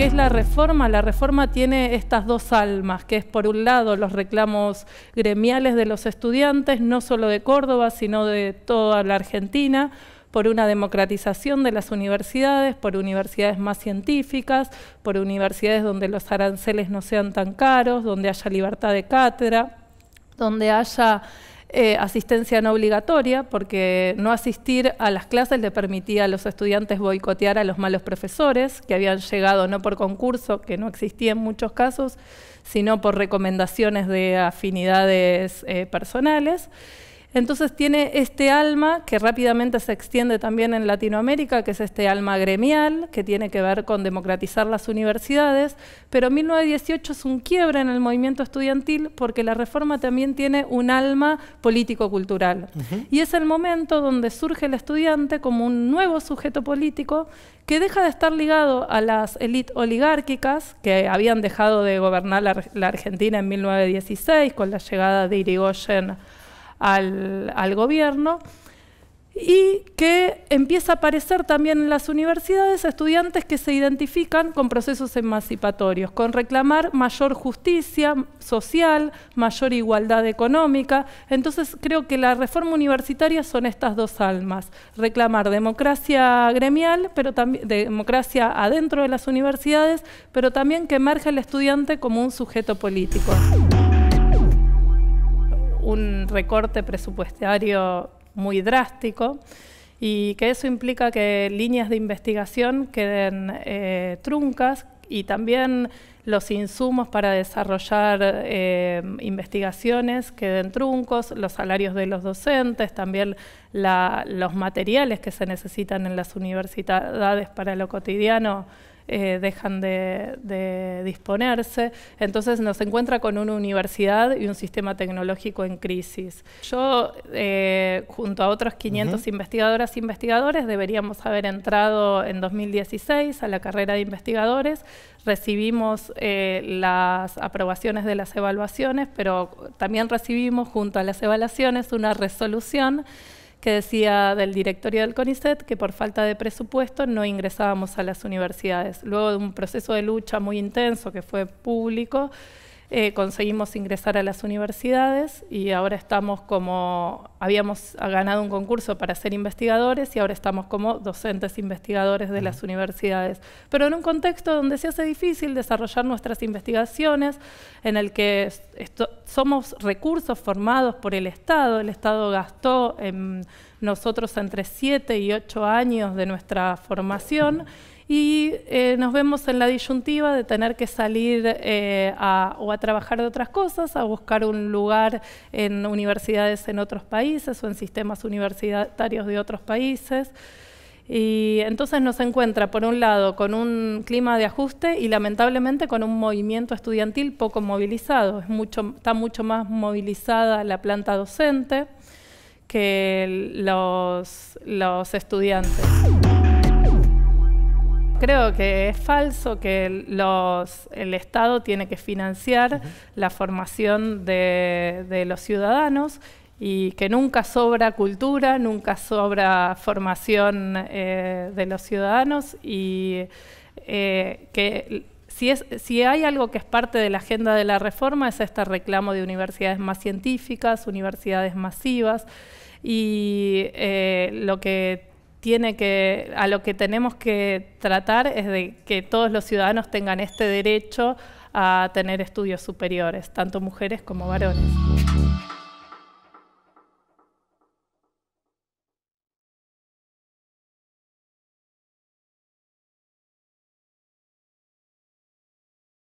¿Qué es la reforma, la reforma tiene estas dos almas, que es por un lado los reclamos gremiales de los estudiantes, no solo de Córdoba, sino de toda la Argentina, por una democratización de las universidades, por universidades más científicas, por universidades donde los aranceles no sean tan caros, donde haya libertad de cátedra, donde haya eh, asistencia no obligatoria, porque no asistir a las clases le permitía a los estudiantes boicotear a los malos profesores, que habían llegado no por concurso, que no existía en muchos casos, sino por recomendaciones de afinidades eh, personales. Entonces tiene este alma que rápidamente se extiende también en Latinoamérica, que es este alma gremial, que tiene que ver con democratizar las universidades, pero 1918 es un quiebre en el movimiento estudiantil porque la reforma también tiene un alma político-cultural. Y es el momento donde surge el estudiante como un nuevo sujeto político que deja de estar ligado a las élites oligárquicas que habían dejado de gobernar la, la Argentina en 1916 con la llegada de Irigoyen al, gobierno y que empieza a aparecer también en las universidades estudiantes que se identifican con procesos emancipatorios, con reclamar mayor justicia social, mayor igualdad económica. Entonces creo que la reforma universitaria son estas dos almas, reclamar democracia gremial, pero también democracia adentro de las universidades, pero también que emerge el estudiante como un sujeto político recorte presupuestario muy drástico y que eso implica que líneas de investigación queden eh, truncas y también los insumos para desarrollar eh, investigaciones queden truncos, los salarios de los docentes, también los materiales que se necesitan en las universidades para lo cotidiano eh, dejan de, disponerse. Entonces nos encuentra con una universidad y un sistema tecnológico en crisis. Yo, eh, junto a otros 500 investigadoras e investigadores, deberíamos haber entrado en 2016 a la carrera de investigadores. Recibimos eh, las aprobaciones de las evaluaciones, pero también recibimos junto a las evaluaciones una resolución que decía del directorio del CONICET que por falta de presupuesto no ingresábamos a las universidades. Luego de un proceso de lucha muy intenso que fue público, eh, conseguimos ingresar a las universidades y ahora estamos como, habíamos ganado un concurso para ser investigadores y ahora estamos como docentes investigadores de las universidades. Pero en un contexto donde se hace difícil desarrollar nuestras investigaciones, en el que somos recursos formados por el Estado. El Estado gastó en nosotros entre 7 y 8 años de nuestra formación y eh, nos vemos en la disyuntiva de tener que salir eh, o a trabajar de otras cosas, a buscar un lugar en universidades en otros países o en sistemas universitarios de otros países. Y entonces nos encuentra, por un lado, con un clima de ajuste y lamentablemente con un movimiento estudiantil poco movilizado. Es mucho, está mucho más movilizada la planta docente que los, los estudiantes. Creo que es falso que los, el Estado tiene que financiar la formación de, de los ciudadanos y que nunca sobra cultura, nunca sobra formación eh, de los ciudadanos y eh, que si, hay algo que es parte de la agenda de la reforma es este reclamo de universidades más científicas, universidades masivas y eh, lo que tiene que a lo que tenemos que tratar es de que todos los ciudadanos tengan este derecho a tener estudios superiores, tanto mujeres como varones.